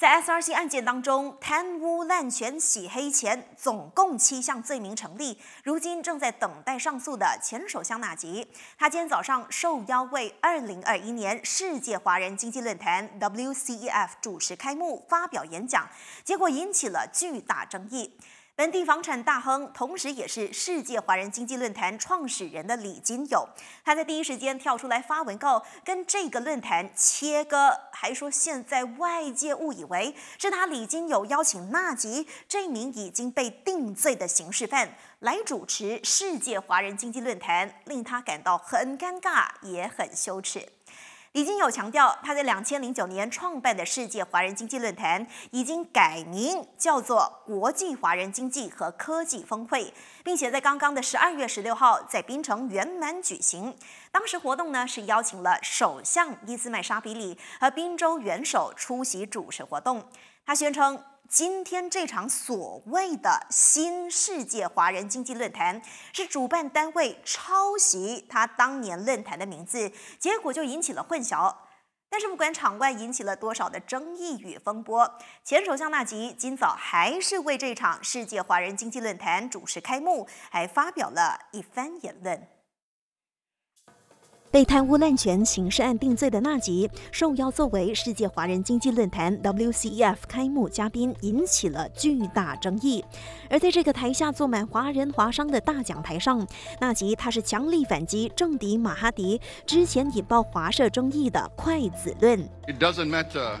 在 SRC 案件当中，贪污、滥权、洗黑钱，总共七项罪名成立。如今正在等待上诉的前首相纳吉，他今天早上受邀为二零二一年世界华人经济论坛 （WCEF） 主持开幕发表演讲，结果引起了巨大争议。本地房产大亨，同时也是世界华人经济论坛创始人的李金友，他在第一时间跳出来发文告，跟这个论坛切割，还说现在外界误以为是他李金友邀请纳吉这名已经被定罪的刑事犯来主持世界华人经济论坛，令他感到很尴尬，也很羞耻。李金友强调，他在两千零九年创办的世界华人经济论坛已经改名叫做国际华人经济和科技峰会，并且在刚刚的十二月十六号在槟城圆满举行。当时活动呢是邀请了首相伊斯麦沙比里和宾州元首出席主持活动。他宣称。今天这场所谓的新世界华人经济论坛，是主办单位抄袭他当年论坛的名字，结果就引起了混淆。但是不管场外引起了多少的争议与风波，前首相纳吉今早还是为这场世界华人经济论坛主持开幕，还发表了一番言论。被贪污滥权刑事案定罪的纳吉受邀作为世界华人经济论坛 （WCEF） 开幕嘉宾，引起了巨大争议。而在这个台下坐满华人华商的大讲台上，纳吉他是强力反击政敌马哈迪之前引爆华社争议的筷子论。It doesn't matter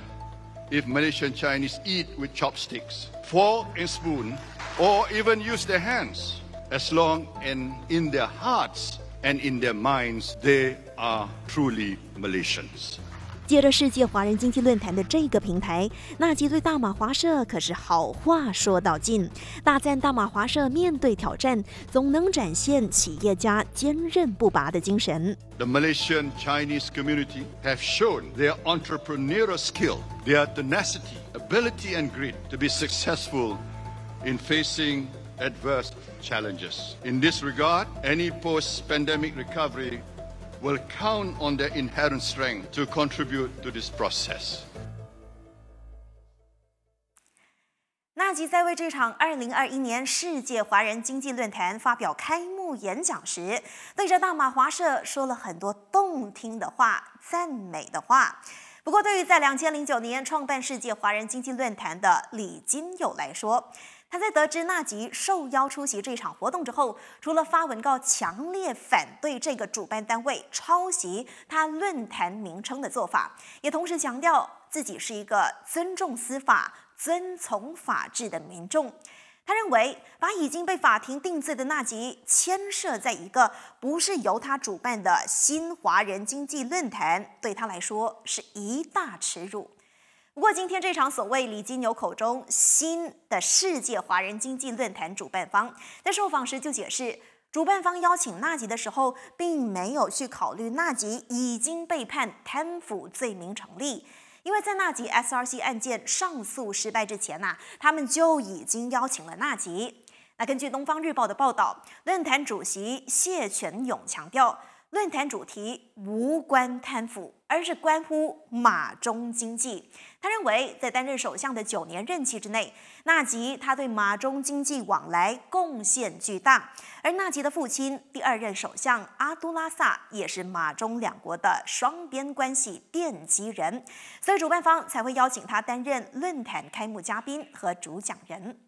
if Malaysian Chinese eat with chopsticks, fork and spoon, or even use their hands, as long and in their hearts. and in their minds they are truly Malaysians. 借着世界华人经济论坛的这个平台，纳吉对大马华社可是好话说到尽，大赞大马华社面对挑战总能展现企业家坚韧不拔的精神。The Malaysian Chinese community have shown their entrepreneurial skill, their tenacity, ability, and grit to be successful in facing Adverse challenges. In this regard, any post-pandemic recovery will count on their inherent strength to contribute to this process. 哈吉在为这场二零二一年世界华人经济论坛发表开幕演讲时，对着大马华社说了很多动听的话、赞美的话。不过，对于在两千零九年创办世界华人经济论坛的李金友来说，他在得知纳吉受邀出席这场活动之后，除了发文告强烈反对这个主办单位抄袭他论坛名称的做法，也同时强调自己是一个尊重司法、遵从法治的民众。他认为，把已经被法庭定罪的纳吉牵涉在一个不是由他主办的“新华人经济论坛”，对他来说是一大耻辱。不过，今天这场所谓李金牛口中新的世界华人经济论坛”主办方在受访时就解释，主办方邀请纳吉的时候，并没有去考虑纳吉已经被判贪腐罪名成立，因为在纳吉 SRC 案件上诉失败之前呐，他们就已经邀请了纳吉。那根据《东方日报》的报道，论坛主席谢全勇强调，论坛主题无关贪腐。而是关乎马中经济。他认为，在担任首相的九年任期之内，纳吉他对马中经济往来贡献巨大。而纳吉的父亲、第二任首相阿都拉萨也是马中两国的双边关系奠基人，所以主办方才会邀请他担任论坛开幕嘉宾和主讲人。